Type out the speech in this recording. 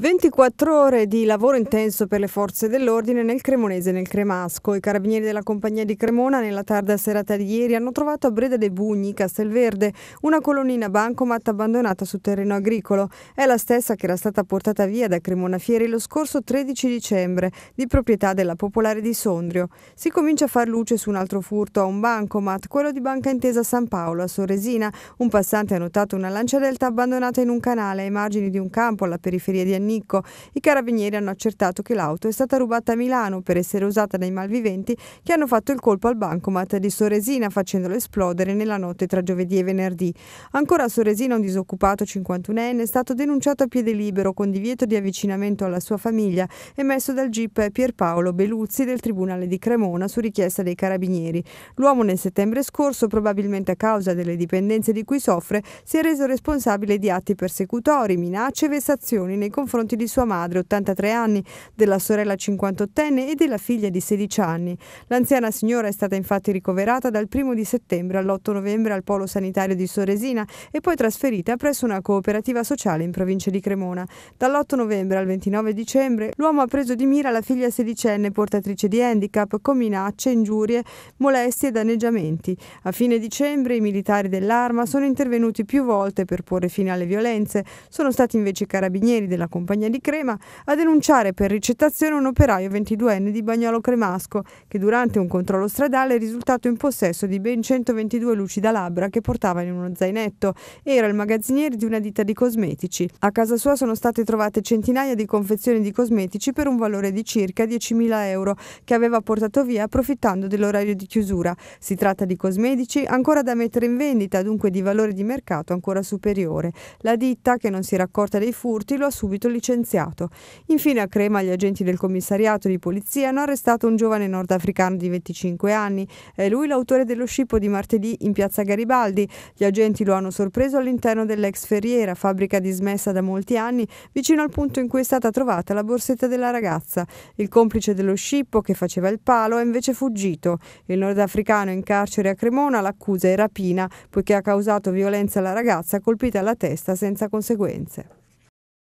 24 ore di lavoro intenso per le forze dell'ordine nel Cremonese e nel Cremasco. I carabinieri della compagnia di Cremona nella tarda serata di ieri hanno trovato a Breda dei Bugni, Castelverde, una colonnina bancomat abbandonata su terreno agricolo. È la stessa che era stata portata via da Cremona Fieri lo scorso 13 dicembre, di proprietà della Popolare di Sondrio. Si comincia a far luce su un altro furto a un bancomat, quello di Banca Intesa San Paolo a Soresina. Un passante ha notato una lancia delta abbandonata in un canale ai margini di un campo alla periferia di Annini Nicco. I carabinieri hanno accertato che l'auto è stata rubata a Milano per essere usata dai malviventi che hanno fatto il colpo al bancomat di Soresina facendolo esplodere nella notte tra giovedì e venerdì. Ancora a Soresina un disoccupato 51enne è stato denunciato a piede libero con divieto di avvicinamento alla sua famiglia emesso dal GIP Pierpaolo Beluzzi del Tribunale di Cremona su richiesta dei carabinieri. L'uomo nel settembre scorso, probabilmente a causa delle dipendenze di cui soffre, si è reso responsabile di atti persecutori, minacce e vessazioni nei confronti confronti di sua madre, 83 anni, della sorella 58enne e della figlia di 16 anni. L'anziana signora è stata infatti ricoverata dal 1 di settembre all'8 novembre al polo sanitario di Soresina e poi trasferita presso una cooperativa sociale in provincia di Cremona. Dall'8 novembre al 29 dicembre l'uomo ha preso di mira la figlia sedicenne portatrice di handicap con minacce, ingiurie, molestie e danneggiamenti. A fine dicembre i militari dell'arma sono intervenuti più volte per porre fine alle violenze. Sono stati invece i carabinieri della comunità compagnia di Crema, a denunciare per ricettazione un operaio 22enne di Bagnolo Cremasco che durante un controllo stradale è risultato in possesso di ben 122 luci da labbra che portava in uno zainetto. Era il magazziniere di una ditta di cosmetici. A casa sua sono state trovate centinaia di confezioni di cosmetici per un valore di circa 10.000 euro che aveva portato via approfittando dell'orario di chiusura. Si tratta di cosmetici ancora da mettere in vendita, dunque di valore di mercato ancora superiore. La ditta, che non si era accorta dei furti, lo ha subito licenziato. Infine a Crema gli agenti del commissariato di polizia hanno arrestato un giovane nordafricano di 25 anni. È lui l'autore dello scippo di martedì in piazza Garibaldi. Gli agenti lo hanno sorpreso all'interno dell'ex ferriera, fabbrica dismessa da molti anni, vicino al punto in cui è stata trovata la borsetta della ragazza. Il complice dello scippo, che faceva il palo, è invece fuggito. Il nordafricano in carcere a Cremona l'accusa è rapina, poiché ha causato violenza alla ragazza colpita alla testa senza conseguenze.